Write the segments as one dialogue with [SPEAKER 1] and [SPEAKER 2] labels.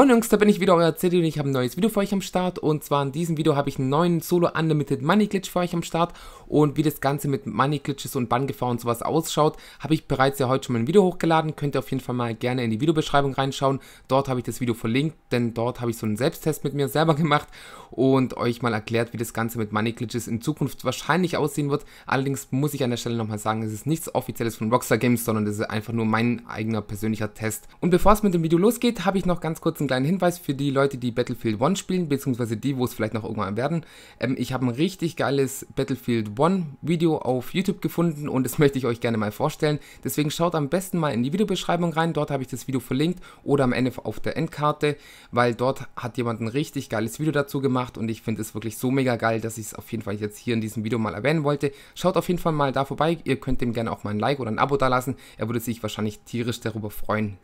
[SPEAKER 1] Moin Jungs, da bin ich wieder, euer CD und ich habe ein neues Video für euch am Start. Und zwar in diesem Video habe ich einen neuen Solo Unlimited Money Glitch für euch am Start. Und wie das Ganze mit Money Glitches und Banngefahr und sowas ausschaut, habe ich bereits ja heute schon mal ein Video hochgeladen. Könnt ihr auf jeden Fall mal gerne in die Videobeschreibung reinschauen. Dort habe ich das Video verlinkt, denn dort habe ich so einen Selbsttest mit mir selber gemacht und euch mal erklärt, wie das Ganze mit Money Glitches in Zukunft wahrscheinlich aussehen wird. Allerdings muss ich an der Stelle nochmal sagen, es ist nichts Offizielles von Rockstar Games, sondern es ist einfach nur mein eigener persönlicher Test. Und bevor es mit dem Video losgeht, habe ich noch ganz kurz einen kleinen Hinweis für die Leute, die Battlefield 1 spielen, beziehungsweise die, wo es vielleicht noch irgendwann werden. Ähm, ich habe ein richtig geiles Battlefield 1 Video auf YouTube gefunden und das möchte ich euch gerne mal vorstellen. Deswegen schaut am besten mal in die Videobeschreibung rein, dort habe ich das Video verlinkt oder am Ende auf der Endkarte, weil dort hat jemand ein richtig geiles Video dazu gemacht und ich finde es wirklich so mega geil, dass ich es auf jeden Fall jetzt hier in diesem Video mal erwähnen wollte. Schaut auf jeden Fall mal da vorbei, ihr könnt dem gerne auch mal ein Like oder ein Abo dalassen, er würde sich wahrscheinlich tierisch darüber freuen.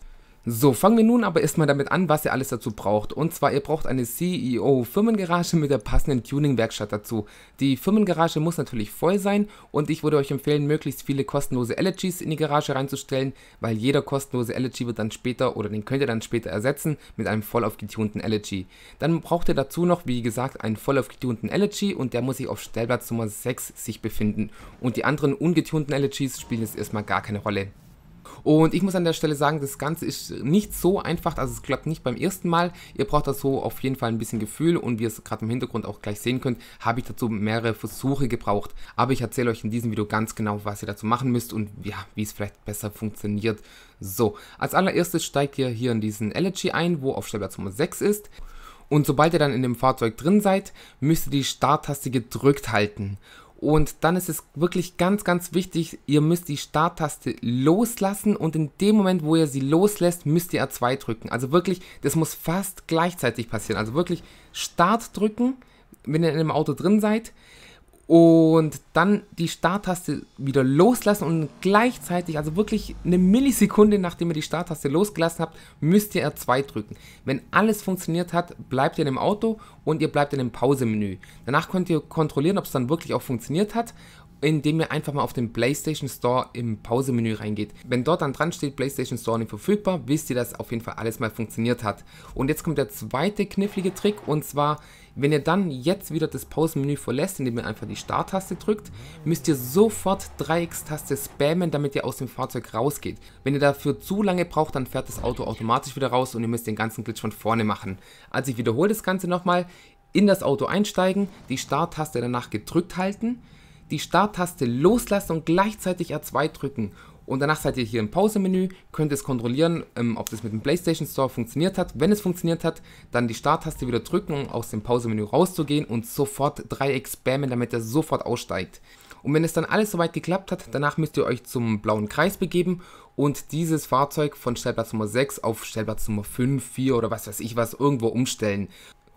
[SPEAKER 1] So, fangen wir nun aber erstmal damit an, was ihr alles dazu braucht. Und zwar, ihr braucht eine CEO-Firmengarage mit der passenden Tuning-Werkstatt dazu. Die Firmengarage muss natürlich voll sein und ich würde euch empfehlen, möglichst viele kostenlose LGs in die Garage reinzustellen, weil jeder kostenlose LG wird dann später oder den könnt ihr dann später ersetzen mit einem voll aufgetunten LG. Dann braucht ihr dazu noch, wie gesagt, einen voll aufgetunten LG und der muss sich auf Stellplatz Nummer 6 sich befinden. Und die anderen ungetunten LGs spielen jetzt erstmal gar keine Rolle. Und ich muss an der Stelle sagen, das Ganze ist nicht so einfach, also es klappt nicht beim ersten Mal. Ihr braucht dazu auf jeden Fall ein bisschen Gefühl und wie ihr es gerade im Hintergrund auch gleich sehen könnt, habe ich dazu mehrere Versuche gebraucht. Aber ich erzähle euch in diesem Video ganz genau, was ihr dazu machen müsst und ja, wie es vielleicht besser funktioniert. So, als allererstes steigt ihr hier in diesen Elegy ein, wo auf Stellplatz Nummer 6 ist. Und sobald ihr dann in dem Fahrzeug drin seid, müsst ihr die Starttaste gedrückt halten. Und dann ist es wirklich ganz, ganz wichtig, ihr müsst die Starttaste loslassen und in dem Moment, wo ihr sie loslässt, müsst ihr R2 drücken. Also wirklich, das muss fast gleichzeitig passieren. Also wirklich Start drücken, wenn ihr in einem Auto drin seid, und dann die Starttaste wieder loslassen und gleichzeitig, also wirklich eine Millisekunde nachdem ihr die Starttaste losgelassen habt, müsst ihr R2 drücken. Wenn alles funktioniert hat, bleibt ihr in dem Auto und ihr bleibt in dem Pausemenü. Danach könnt ihr kontrollieren, ob es dann wirklich auch funktioniert hat indem ihr einfach mal auf den PlayStation Store im Pausemenü reingeht. Wenn dort dann dran steht, PlayStation Store nicht verfügbar, wisst ihr, dass auf jeden Fall alles mal funktioniert hat. Und jetzt kommt der zweite knifflige Trick und zwar, wenn ihr dann jetzt wieder das Pausemenü verlässt, indem ihr einfach die Starttaste drückt, müsst ihr sofort Dreieckstaste spammen, damit ihr aus dem Fahrzeug rausgeht. Wenn ihr dafür zu lange braucht, dann fährt das Auto automatisch wieder raus und ihr müsst den ganzen Glitch von vorne machen. Also ich wiederhole das Ganze nochmal, in das Auto einsteigen, die Starttaste danach gedrückt halten, die Starttaste loslassen und gleichzeitig R2 drücken. Und danach seid ihr hier im Pause-Menü, könnt es kontrollieren, ähm, ob das mit dem PlayStation Store funktioniert hat. Wenn es funktioniert hat, dann die Starttaste wieder drücken, um aus dem Pause-Menü rauszugehen und sofort Dreieck spammen, damit er sofort aussteigt. Und wenn es dann alles soweit geklappt hat, danach müsst ihr euch zum blauen Kreis begeben und dieses Fahrzeug von Stellplatz Nummer 6 auf Stellplatz Nummer 5, 4 oder was weiß ich was irgendwo umstellen.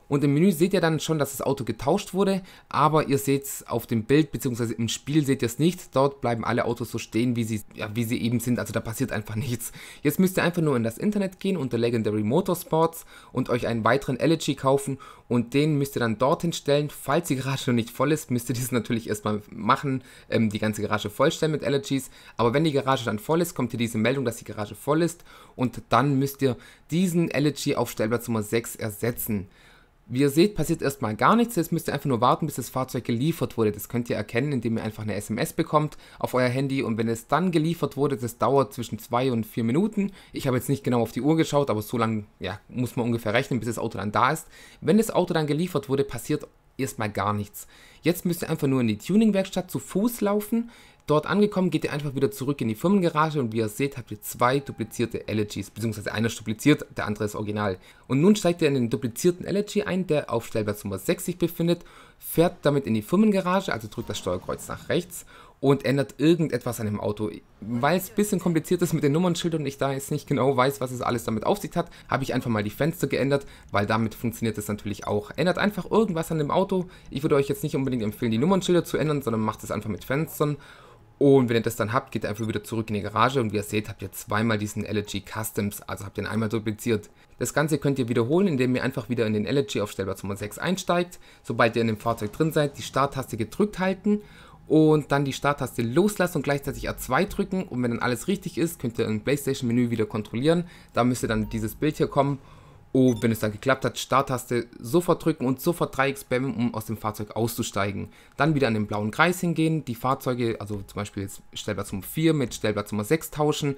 [SPEAKER 1] Und im Menü seht ihr dann schon, dass das Auto getauscht wurde, aber ihr seht es auf dem Bild bzw. im Spiel seht ihr es nicht. Dort bleiben alle Autos so stehen, wie sie, ja, wie sie eben sind, also da passiert einfach nichts. Jetzt müsst ihr einfach nur in das Internet gehen unter Legendary Motorsports und euch einen weiteren Elegy kaufen und den müsst ihr dann dorthin stellen. Falls die Garage noch nicht voll ist, müsst ihr das natürlich erstmal machen, ähm, die ganze Garage vollstellen mit Elegies. Aber wenn die Garage dann voll ist, kommt hier diese Meldung, dass die Garage voll ist und dann müsst ihr diesen Elegy auf Stellplatz Nummer 6 ersetzen. Wie ihr seht, passiert erstmal gar nichts, jetzt müsst ihr einfach nur warten, bis das Fahrzeug geliefert wurde. Das könnt ihr erkennen, indem ihr einfach eine SMS bekommt auf euer Handy und wenn es dann geliefert wurde, das dauert zwischen zwei und vier Minuten. Ich habe jetzt nicht genau auf die Uhr geschaut, aber so lange ja, muss man ungefähr rechnen, bis das Auto dann da ist. Wenn das Auto dann geliefert wurde, passiert erstmal gar nichts. Jetzt müsst ihr einfach nur in die Tuning-Werkstatt zu Fuß laufen. Dort angekommen geht ihr einfach wieder zurück in die Firmengarage und wie ihr seht, habt ihr zwei duplizierte LGs, beziehungsweise einer ist dupliziert, der andere ist original. Und nun steigt ihr in den duplizierten LG ein, der auf Stellplatz Nummer 6 befindet fährt damit in die Firmengarage, also drückt das Steuerkreuz nach rechts und ändert irgendetwas an dem Auto. Weil es ein bisschen kompliziert ist mit den Nummernschildern und ich da jetzt nicht genau weiß, was es alles damit auf sich hat, habe ich einfach mal die Fenster geändert, weil damit funktioniert es natürlich auch. Ändert einfach irgendwas an dem Auto. Ich würde euch jetzt nicht unbedingt empfehlen, die Nummernschilder zu ändern, sondern macht es einfach mit Fenstern und wenn ihr das dann habt, geht ihr einfach wieder zurück in die Garage und wie ihr seht, habt ihr zweimal diesen LG Customs, also habt ihr ihn einmal dupliziert. Das Ganze könnt ihr wiederholen, indem ihr einfach wieder in den LG auf Stellbar 6 einsteigt, sobald ihr in dem Fahrzeug drin seid, die Starttaste gedrückt halten und dann die Starttaste loslassen und gleichzeitig r 2 drücken und wenn dann alles richtig ist, könnt ihr im Playstation Menü wieder kontrollieren. Da müsste dann dieses Bild hier kommen Oh, wenn es dann geklappt hat, Starttaste sofort drücken und sofort Dreieck spammen, um aus dem Fahrzeug auszusteigen. Dann wieder an den blauen Kreis hingehen, die Fahrzeuge, also zum Beispiel jetzt Stellplatz Nummer 4 mit Stellplatz Nummer 6 tauschen.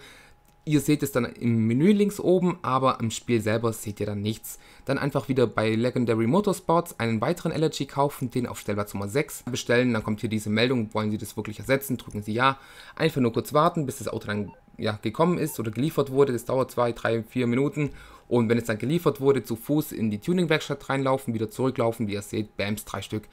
[SPEAKER 1] Ihr seht es dann im Menü links oben, aber im Spiel selber seht ihr dann nichts. Dann einfach wieder bei Legendary Motorsports einen weiteren LRG kaufen, den auf Stellplatz Nummer 6 bestellen. Dann kommt hier diese Meldung, wollen Sie das wirklich ersetzen? Drücken Sie Ja. Einfach nur kurz warten, bis das Auto dann ja, gekommen ist oder geliefert wurde. Das dauert 2, 3, 4 Minuten und wenn es dann geliefert wurde, zu Fuß in die Tuning-Werkstatt reinlaufen, wieder zurücklaufen, wie ihr seht, bams, drei Stück.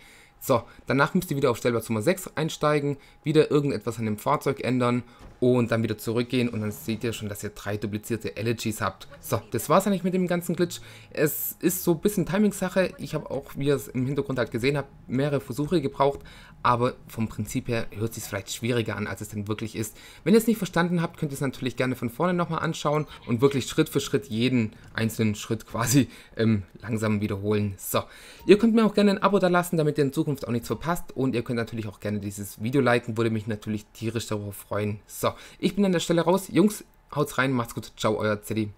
[SPEAKER 1] So, danach müsst ihr wieder auf Stellplatz Nummer 6 einsteigen, wieder irgendetwas an dem Fahrzeug ändern und dann wieder zurückgehen und dann seht ihr schon, dass ihr drei duplizierte Elegies habt. So, das war's eigentlich mit dem ganzen Glitch. Es ist so ein bisschen Timing-Sache. Ich habe auch, wie ihr es im Hintergrund halt gesehen habt, mehrere Versuche gebraucht, aber vom Prinzip her hört sich vielleicht schwieriger an, als es denn wirklich ist. Wenn ihr es nicht verstanden habt, könnt ihr es natürlich gerne von vorne nochmal anschauen und wirklich Schritt für Schritt jeden einzelnen Schritt quasi ähm, langsam wiederholen. So, ihr könnt mir auch gerne ein Abo da lassen, damit ihr in Zukunft auch nichts verpasst und ihr könnt natürlich auch gerne dieses Video liken, würde mich natürlich tierisch darüber freuen. So, so, ich bin an der Stelle raus. Jungs, haut's rein, macht's gut. Ciao, euer Zeddy.